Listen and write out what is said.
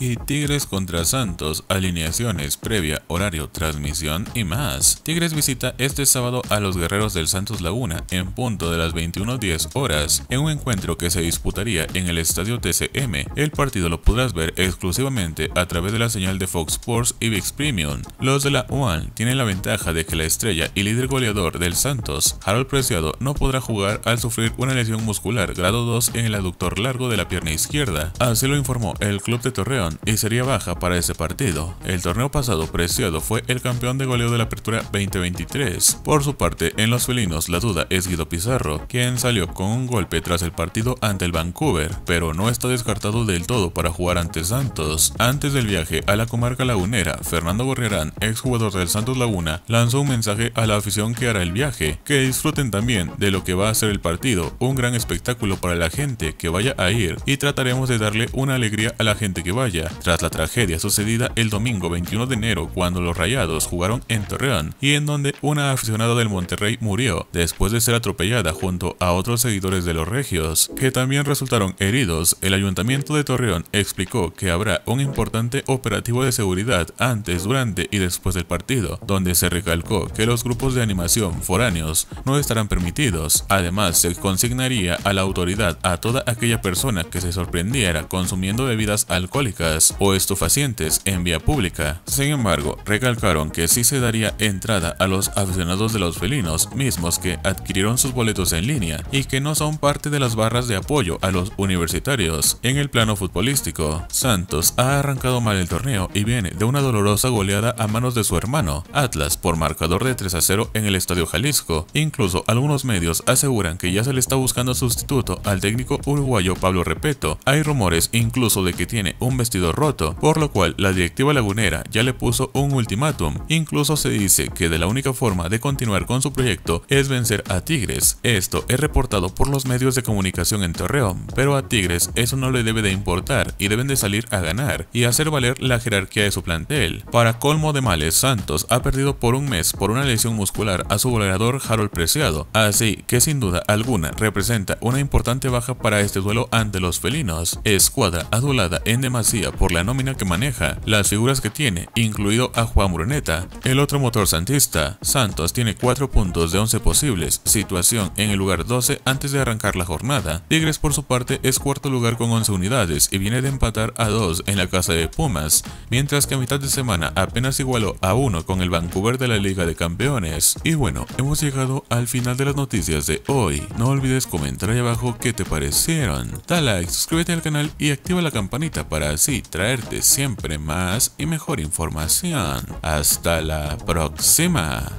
y Tigres contra Santos, alineaciones, previa, horario, transmisión y más. Tigres visita este sábado a los guerreros del Santos Laguna en punto de las 21.10 horas en un encuentro que se disputaría en el estadio TCM. El partido lo podrás ver exclusivamente a través de la señal de Fox Sports y VIX Premium. Los de la UAN tienen la ventaja de que la estrella y líder goleador del Santos, Harold Preciado, no podrá jugar al sufrir una lesión muscular grado 2 en el aductor largo de la pierna izquierda. Así lo informó el club de Torreón y sería baja para ese partido. El torneo pasado Preciado fue el campeón de goleo de la apertura 2023. Por su parte, en los felinos la duda es Guido Pizarro, quien salió con un golpe tras el partido ante el Vancouver, pero no está descartado del todo para jugar ante Santos. Antes del viaje a la comarca lagunera, Fernando Gorriarán, exjugador del Santos Laguna, lanzó un mensaje a la afición que hará el viaje, que disfruten también de lo que va a ser el partido, un gran espectáculo para la gente que vaya a ir y trataremos de darle una alegría a la gente que vaya tras la tragedia sucedida el domingo 21 de enero cuando los Rayados jugaron en Torreón y en donde una aficionada del Monterrey murió después de ser atropellada junto a otros seguidores de los regios, que también resultaron heridos, el ayuntamiento de Torreón explicó que habrá un importante operativo de seguridad antes, durante y después del partido, donde se recalcó que los grupos de animación foráneos no estarán permitidos. Además, se consignaría a la autoridad a toda aquella persona que se sorprendiera consumiendo bebidas alcohólicas o estufacientes en vía pública. Sin embargo, recalcaron que sí se daría entrada a los aficionados de los felinos mismos que adquirieron sus boletos en línea y que no son parte de las barras de apoyo a los universitarios. En el plano futbolístico, Santos ha arrancado mal el torneo y viene de una dolorosa goleada a manos de su hermano, Atlas, por marcador de 3 a 0 en el Estadio Jalisco. Incluso algunos medios aseguran que ya se le está buscando sustituto al técnico uruguayo Pablo Repeto. Hay rumores incluso de que tiene un roto, por lo cual la directiva lagunera ya le puso un ultimátum. Incluso se dice que de la única forma de continuar con su proyecto es vencer a Tigres. Esto es reportado por los medios de comunicación en Torreón, pero a Tigres eso no le debe de importar y deben de salir a ganar y hacer valer la jerarquía de su plantel. Para colmo de males, Santos ha perdido por un mes por una lesión muscular a su goleador Harold Preciado, así que sin duda alguna representa una importante baja para este duelo ante los felinos. Escuadra adulada en demasía por la nómina que maneja, las figuras que tiene, incluido a Juan Bruneta. El otro motor santista, Santos, tiene 4 puntos de 11 posibles, situación en el lugar 12 antes de arrancar la jornada. Tigres por su parte es cuarto lugar con 11 unidades y viene de empatar a 2 en la casa de Pumas, mientras que a mitad de semana apenas igualó a 1 con el Vancouver de la Liga de Campeones. Y bueno, hemos llegado al final de las noticias de hoy. No olvides comentar ahí abajo qué te parecieron. Dale like, suscríbete al canal y activa la campanita para así y traerte siempre más y mejor información. Hasta la próxima.